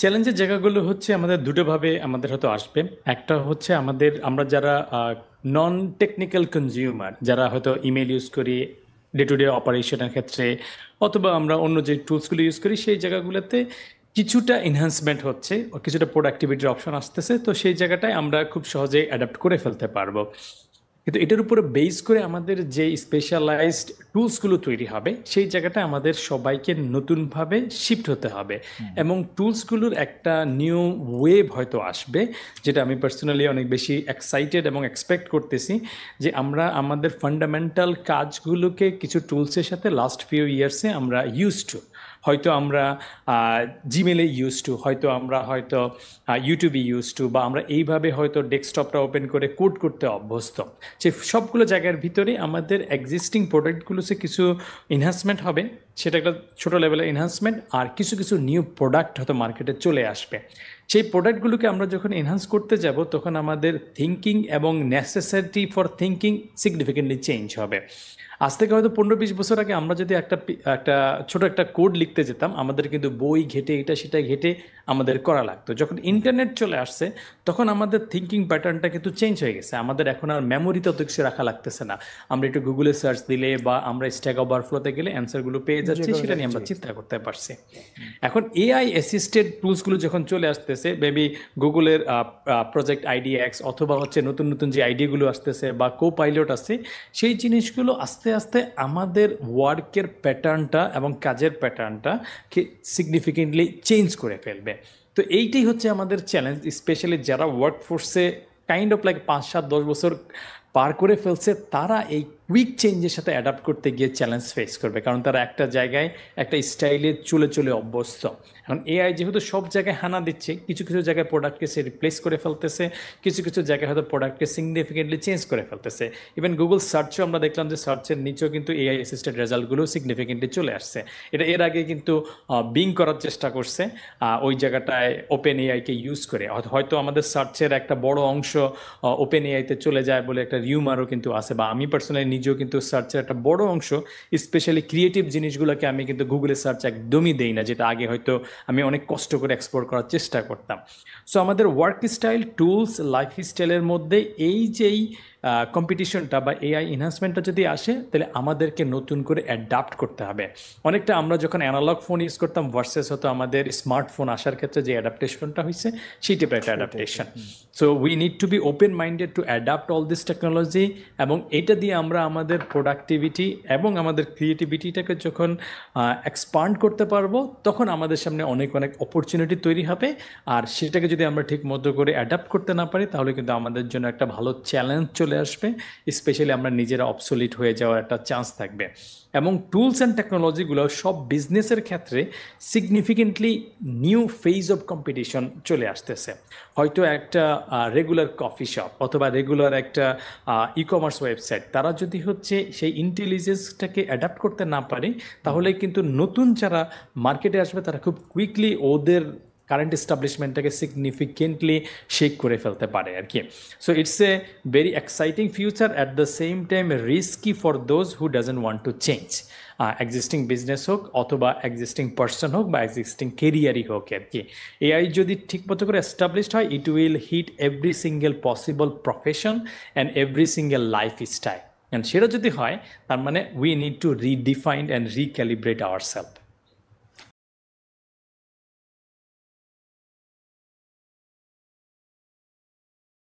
চ্যালেঞ্জের জায়গাগুলো হচ্ছে আমাদের দুটোভাবে আমাদের হয়তো আসবে একটা হচ্ছে আমাদের আমরা যারা নন টেকনিক্যাল কনজিউমার যারা হয়তো ইমেল ইউজ করি ডে টু ডে অপারেশনের ক্ষেত্রে অথবা আমরা অন্য যে টুলসগুলো ইউজ করি সেই জায়গাগুলোতে কিছুটা এনহ্যান্সমেন্ট হচ্ছে কিছুটা প্রোডাক্টিভিটির অপশন আসতেছে তো সেই জায়গাটায় আমরা খুব সহজেই অ্যাডাপ্ট করে ফেলতে পারবো কিন্তু এটার উপরে বেস করে আমাদের যে স্পেশালাইজড টুলসগুলো তৈরি হবে সেই জায়গাটা আমাদের সবাইকে নতুনভাবে শিফট হতে হবে এবং টুলসগুলোর একটা নিউ ওয়েভ হয়তো আসবে যেটা আমি পার্সোনালি অনেক বেশি এক্সাইটেড এবং এক্সপেক্ট করতেছি যে আমরা আমাদের ফান্ডামেন্টাল কাজগুলোকে কিছু টুলসের সাথে লাস্ট ফিউ ইয়ার্সে আমরা ইউজ টু হয়তো আমরা জিমেলে ইউজ টু হয়তো আমরা হয়তো ইউটিউবে ইউজ টু বা আমরা এইভাবে হয়তো ডেস্কটপটা ওপেন করে কোড করতে অভ্যস্ত সে সবগুলো জায়গার ভিতরে আমাদের এক্সিস্টিং প্রোডাক্টগুলোতে কিছু এনহান্সমেন্ট হবে সেটা একটা ছোটো লেভেলের এনহান্সমেন্ট আর কিছু কিছু নিউ প্রোডাক্ট হয়তো মার্কেটে চলে আসবে সেই প্রোডাক্টগুলোকে আমরা যখন এনহান্স করতে যাব তখন আমাদের থিঙ্কিং এবং necessity for thinking significantly change হবে আজ থেকে হয়তো পনেরো বিশ বছর আগে আমরা যদি একটা একটা ছোট একটা কোড লিখতে যেতাম আমাদের কিন্তু বই ঘেটে এটা সেটা ঘেটে আমাদের করা লাগতো যখন ইন্টারনেট চলে আসছে তখন আমাদের থিঙ্কিং প্যাটার্নটা কিন্তু চেঞ্জ হয়ে গেছে আমাদের এখন আর মেমোরি তত কিছু রাখা লাগতেছে না আমরা একটু গুগলে সার্চ দিলে বা আমরা স্ট্যাক ফ্লোতে গেলে অ্যান্সারগুলো পেয়ে যাচ্ছি সেটা নিয়ে আমরা চিন্তা করতে পারছি এখন এআই অ্যাসিস্টেড টুলসগুলো যখন চলে আসতেছে মেবি গুগলের প্রজেক্ট আইডি এক্স অথবা হচ্ছে নতুন নতুন যে আইডিয়াগুলো আসতেছে বা কো পাইলট আছে সেই জিনিসগুলো আস্তে আস্তে আমাদের ওয়ার্কের প্যাটার্নটা এবং কাজের প্যাটার্নটা সিগনিফিকেন্টলি চেঞ্জ করে ফেলবে তো এইটাই হচ্ছে আমাদের চ্যালেঞ্জ স্পেশালি যারা ওয়ার্ক ফোর্সে কাইন্ড অফ লাইক পাঁচ সাত দশ বছর পার করে ফেলছে তারা এই উইক চেঞ্জের সাথে অ্যাডাপ্ট করতে গিয়ে চ্যালেঞ্জ ফেস করবে কারণ তারা একটা জায়গায় একটা স্টাইলে চলে চলে অভ্যস্ত এখন এআই যেহেতু সব জায়গায় হানা দিচ্ছে কিছু কিছু জায়গায় প্রোডাক্টকে সে রিপ্লেস করে ফেলতেছে কিছু কিছু জায়গায় হয়তো প্রোডাক্টকে সিগনিফিকেন্টলি চেঞ্জ করে ফেলতেছে ইভেন গুগল সার্চও আমরা দেখলাম যে সার্চের নিচেও কিন্তু এআই অ্যাসিস্টেড রেজাল্টগুলো সিগনিফিকেন্টলি চলে আসছে এটা এর আগে কিন্তু বিং করার চেষ্টা করছে ওই জায়গাটায় ওপেন এআইকে ইউজ করে হয়তো আমাদের সার্চের একটা বড় অংশ ওপেন এআইতে চলে যায় বলে একটা রিউমারও কিন্তু আছে বা আমি পার্সোনালি নিজেও কিন্তু সার্চের একটা বড় অংশ স্পেশালি ক্রিয়েটিভ জিনিসগুলোকে আমি কিন্তু গুগলে সার্চ একদমই দেই না যেটা আগে হয়তো আমি অনেক কষ্ট করে এক্সপ্লোর করার চেষ্টা করতাম সো আমাদের ওয়ার্ক স্টাইল টুলস লাইফ স্টাইলের মধ্যে এই যেই কম্পিটিশনটা বা এআই এনহান্সমেন্টটা যদি আসে তাহলে আমাদেরকে নতুন করে অ্যাডাপ্ট করতে হবে অনেকটা আমরা যখন অ্যানালগ ফোন ইউজ করতাম ভার্সেস হতো আমাদের স্মার্টফোন আসার ক্ষেত্রে যে অ্যাডাপ্টেশনটা হয়েছে সেই টাইপের একটা adaptation so we need to be open minded to adapt all this technology এবং এটা দিয়ে আমরা আমাদের প্রোডাক্টিভিটি এবং আমাদের ক্রিয়েটিভিটিটাকে যখন এক্সপান্ড করতে পারবো তখন আমাদের সামনে অনেক অনেক অপরচুনিটি তৈরি হবে আর সেটাকে যদি আমরা ঠিক মতো করে অ্যাডাপ্ট করতে না পারি তাহলে কিন্তু আমাদের জন্য একটা ভালো চ্যালেঞ্জ চলে আসবে স্পেশালি আমরা নিজেরা অবসোলিট হয়ে যাওয়ার একটা চান্স থাকবে এবং টুলস অ্যান্ড টেকনোলজিগুলো সব বিজনেসের ক্ষেত্রে significantly new phase of competition চলে আসতেছে হয়তো একটা রেগুলার কফি শপ অথবা রেগুলার একটা ই কমার্স ওয়েবসাইট তারা যদি হচ্ছে সেই ইন্টেলিজেন্সটাকে অ্যাডাপ্ট করতে না পারে তাহলে কিন্তু নতুন যারা মার্কেটে আসবে তারা খুব কুইকলি ওদের কারেন্ট এস্টাবলিশমেন্টটাকে সিগনিফিকেন্টলি শেক করে ফেলতে পারে আর কি so it's a very exciting future at the same time risky for those who doesn't want to change existing business হোক অথবা এক্সিস্টিং পার্সন হোক বা এক্সিস্টিং কেরিয়ারই হোক আর কি এআই যদি ঠিকমতো করে এস্টাবলিশড হয় it will hit every single possible profession and every single life style and সেটা যদি হয় তার মানে we need to redefined and recalibrate our self